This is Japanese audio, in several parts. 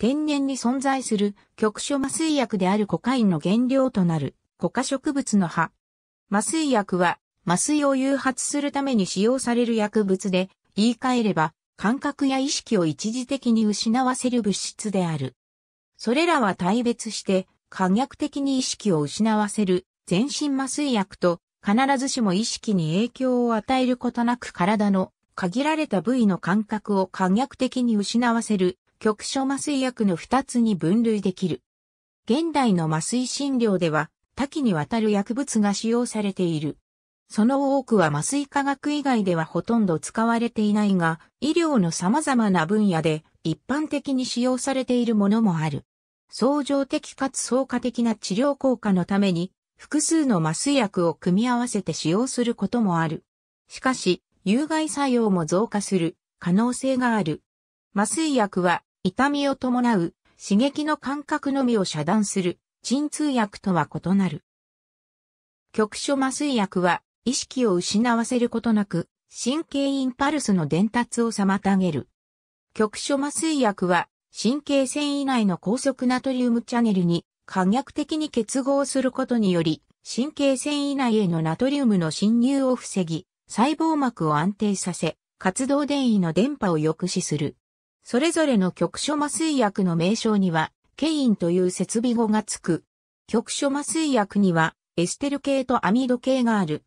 天然に存在する局所麻酔薬であるコカインの原料となるコカ植物の葉。麻酔薬は麻酔を誘発するために使用される薬物で言い換えれば感覚や意識を一時的に失わせる物質である。それらは対別して可逆的に意識を失わせる全身麻酔薬と必ずしも意識に影響を与えることなく体の限られた部位の感覚を可逆的に失わせる局所麻酔薬の2つに分類できる。現代の麻酔診療では多岐にわたる薬物が使用されている。その多くは麻酔科学以外ではほとんど使われていないが、医療の様々な分野で一般的に使用されているものもある。相乗的かつ相加的な治療効果のために、複数の麻酔薬を組み合わせて使用することもある。しかし、有害作用も増加する可能性がある。麻酔薬は痛みを伴う刺激の感覚のみを遮断する鎮痛薬とは異なる。局所麻酔薬は意識を失わせることなく神経インパルスの伝達を妨げる。局所麻酔薬は神経線以内の高速ナトリウムチャネルに可逆的に結合することにより神経線以内へのナトリウムの侵入を防ぎ細胞膜を安定させ活動電位の電波を抑止する。それぞれの局所麻酔薬の名称には、ケインという設備語がつく。局所麻酔薬には、エステル系とアミド系がある。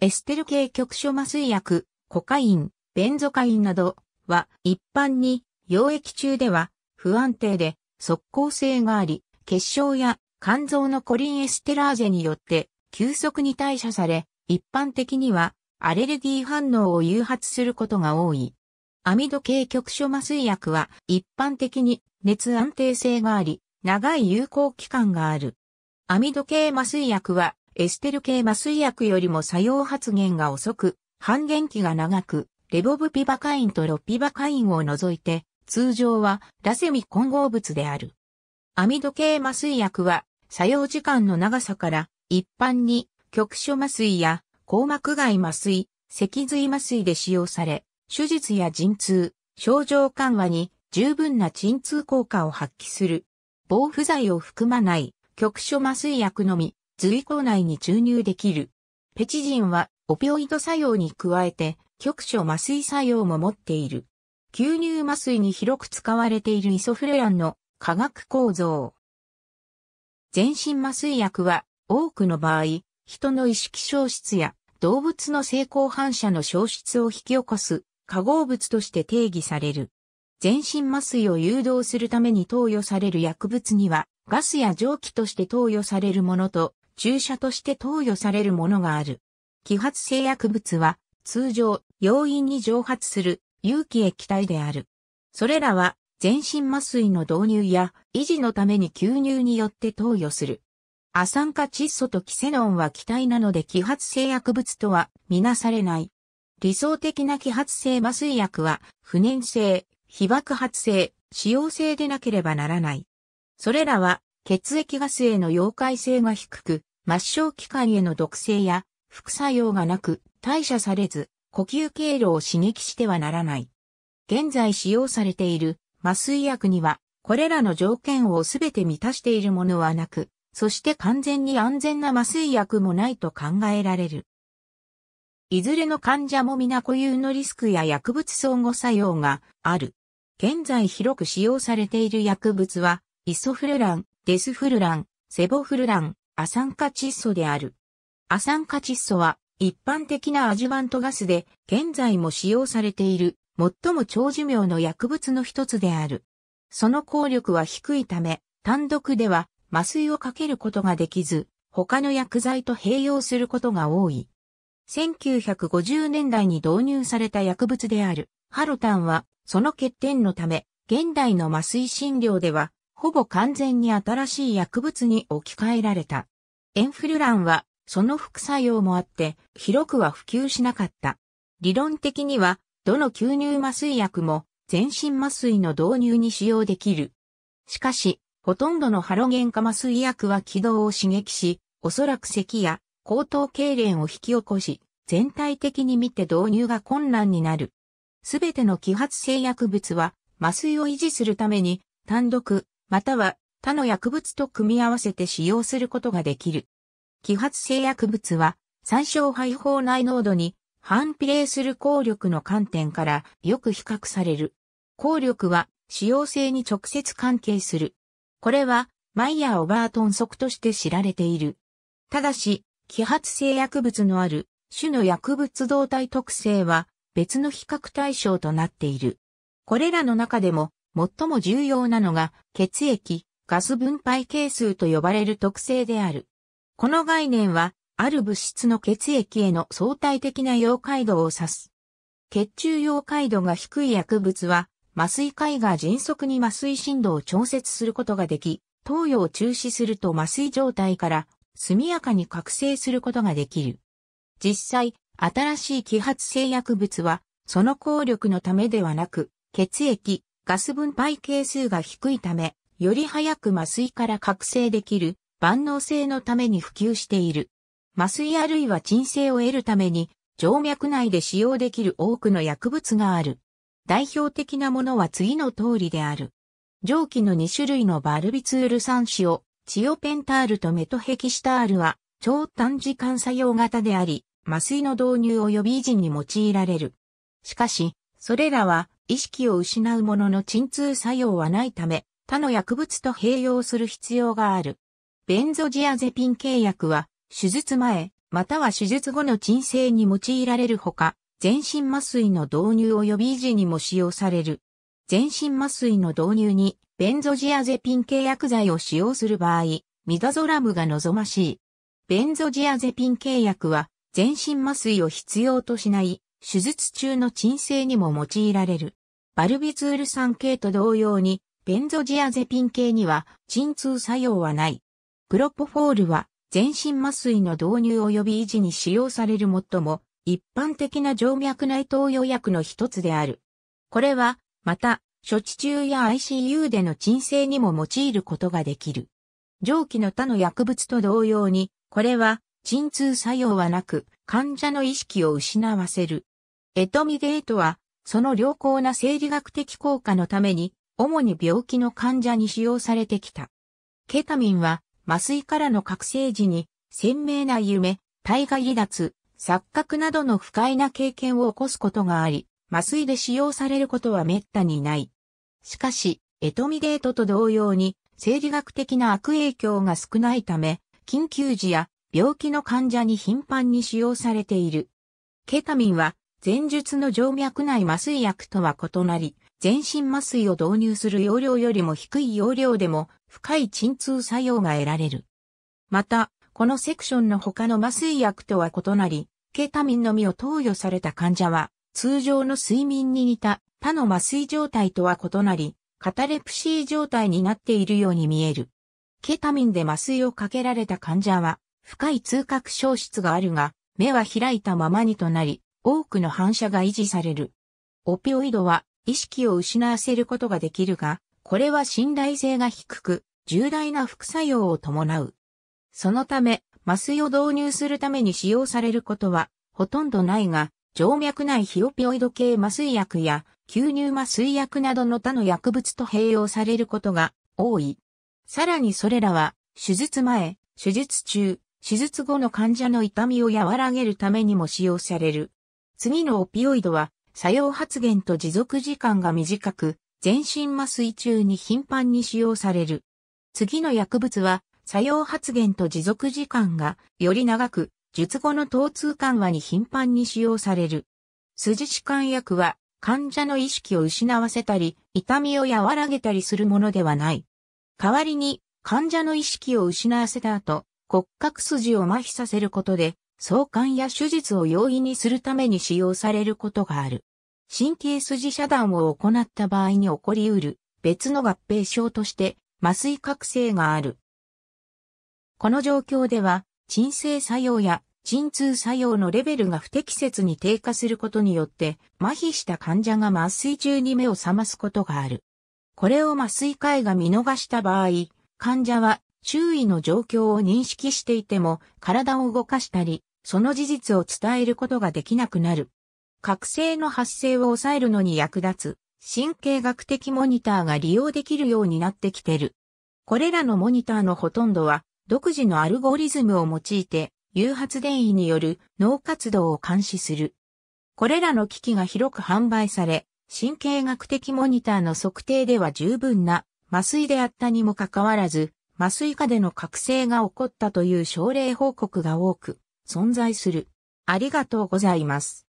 エステル系局所麻酔薬、コカイン、ベンゾカインなどは、一般に、溶液中では、不安定で、速効性があり、結晶や肝臓のコリンエステラーゼによって急速に代謝され、一般的にはアレルギー反応を誘発することが多い。アミド系局所麻酔薬は一般的に熱安定性があり、長い有効期間がある。アミド系麻酔薬はエステル系麻酔薬よりも作用発現が遅く、半減期が長く、レボブピバカインとロピバカインを除いて、通常はラセミ混合物である。アミド系麻酔薬は作用時間の長さから一般に局所麻酔や硬膜外麻酔、脊髄麻酔で使用され、手術や陣痛、症状緩和に十分な鎮痛効果を発揮する。防腐剤を含まない局所麻酔薬のみ、髄口内に注入できる。ペチジンはオピオイド作用に加えて局所麻酔作用も持っている。吸入麻酔に広く使われているイソフレランの化学構造。全身麻酔薬は多くの場合、人の意識消失や動物の性交反射の消失を引き起こす化合物として定義される。全身麻酔を誘導するために投与される薬物には、ガスや蒸気として投与されるものと、注射として投与されるものがある。揮発性薬物は、通常、容易に蒸発する有機液体である。それらは、全身麻酔の導入や維持のために吸入によって投与する。亜酸化窒素とキセノンは気体なので揮発性薬物とはみなされない。理想的な揮発性麻酔薬は、不燃性、非爆発性、使用性でなければならない。それらは、血液ガスへの溶解性が低く、末梢器官への毒性や副作用がなく、代謝されず、呼吸経路を刺激してはならない。現在使用されている麻酔薬には、これらの条件をすべて満たしているものはなく、そして完全に安全な麻酔薬もないと考えられる。いずれの患者も皆固有のリスクや薬物相互作用がある。現在広く使用されている薬物は、イソフルラン、デスフルラン、セボフルラン、ア酸化窒素である。ア酸化窒素は、一般的なアジュバントガスで、現在も使用されている、最も長寿命の薬物の一つである。その効力は低いため、単独では麻酔をかけることができず、他の薬剤と併用することが多い。1950年代に導入された薬物であるハロタンは、その欠点のため、現代の麻酔診療では、ほぼ完全に新しい薬物に置き換えられた。エンフルランは、その副作用もあって、広くは普及しなかった。理論的には、どの吸入麻酔薬も、全身麻酔の導入に使用できる。しかし、ほとんどのハロゲン化麻酔薬は気道を刺激し、おそらく咳や高等痙攣を引き起こし、全体的に見て導入が困難になる。すべての揮発性薬物は、麻酔を維持するために、単独、または他の薬物と組み合わせて使用することができる。揮発性薬物は、参照配胞内濃度に反比例する効力の観点からよく比較される。効力は使用性に直接関係する。これは、マイヤー・オバートン則として知られている。ただし、揮発性薬物のある種の薬物動態特性は別の比較対象となっている。これらの中でも最も重要なのが血液、ガス分配係数と呼ばれる特性である。この概念はある物質の血液への相対的な溶解度を指す。血中溶解度が低い薬物は麻酔科医が迅速に麻酔振動を調節することができ、投与を中止すると麻酔状態から速やかに覚醒することができる。実際、新しい揮発性薬物は、その効力のためではなく、血液、ガス分配係数が低いため、より早く麻酔から覚醒できる万能性のために普及している。麻酔あるいは鎮静を得るために、静脈内で使用できる多くの薬物がある。代表的なものは次の通りである。上記の2種類のバルビツール酸子をチオペンタールとメトヘキシタールは超短時間作用型であり、麻酔の導入及び維持に用いられる。しかし、それらは意識を失うものの鎮痛作用はないため、他の薬物と併用する必要がある。ベンゾジアゼピン契約は、手術前、または手術後の鎮静に用いられるほか、全身麻酔の導入及び維持にも使用される。全身麻酔の導入にベンゾジアゼピン契約剤を使用する場合、ミダゾラムが望ましい。ベンゾジアゼピン契約は、全身麻酔を必要としない、手術中の鎮静にも用いられる。バルビツール酸系と同様に、ベンゾジアゼピン系には鎮痛作用はない。プロポフォールは全身麻酔の導入及び維持に使用される最も一般的な静脈内投与薬の一つである。これは、また、処置中や ICU での鎮静にも用いることができる。上記の他の薬物と同様に、これは鎮痛作用はなく、患者の意識を失わせる。エトミデートは、その良好な生理学的効果のために、主に病気の患者に使用されてきた。ケタミンは、麻酔からの覚醒時に、鮮明な夢、体外離脱、錯覚などの不快な経験を起こすことがあり、麻酔で使用されることは滅多にない。しかし、エトミデートと同様に、生理学的な悪影響が少ないため、緊急時や病気の患者に頻繁に使用されている。ケタミンは、前述の静脈内麻酔薬とは異なり、全身麻酔を導入する容量よりも低い容量でも深い鎮痛作用が得られる。また、このセクションの他の麻酔薬とは異なり、ケタミンのみを投与された患者は、通常の睡眠に似た他の麻酔状態とは異なり、カタレプシー状態になっているように見える。ケタミンで麻酔をかけられた患者は、深い痛覚消失があるが、目は開いたままにとなり、多くの反射が維持される。オピオイドは意識を失わせることができるが、これは信頼性が低く、重大な副作用を伴う。そのため、麻酔を導入するために使用されることはほとんどないが、静脈内ヒオピオイド系麻酔薬や吸入麻酔薬などの他の薬物と併用されることが多い。さらにそれらは、手術前、手術中、手術後の患者の痛みを和らげるためにも使用される。次のオピオイドは、作用発現と持続時間が短く、全身麻酔中に頻繁に使用される。次の薬物は、作用発現と持続時間がより長く、術後の疼痛緩和に頻繁に使用される。筋弛緩薬は患者の意識を失わせたり、痛みを和らげたりするものではない。代わりに患者の意識を失わせた後、骨格筋を麻痺させることで、相関や手術を容易にするために使用されることがある。神経筋遮断を行った場合に起こり得る別の合併症として麻酔覚醒がある。この状況では鎮静作用や鎮痛作用のレベルが不適切に低下することによって、麻痺した患者が麻酔中に目を覚ますことがある。これを麻酔科医が見逃した場合、患者は周囲の状況を認識していても体を動かしたり、その事実を伝えることができなくなる。覚醒の発生を抑えるのに役立つ神経学的モニターが利用できるようになってきてる。これらのモニターのほとんどは独自のアルゴリズムを用いて、誘発電位による脳活動を監視する。これらの機器が広く販売され、神経学的モニターの測定では十分な麻酔であったにもかかわらず、麻酔下での覚醒が起こったという症例報告が多く存在する。ありがとうございます。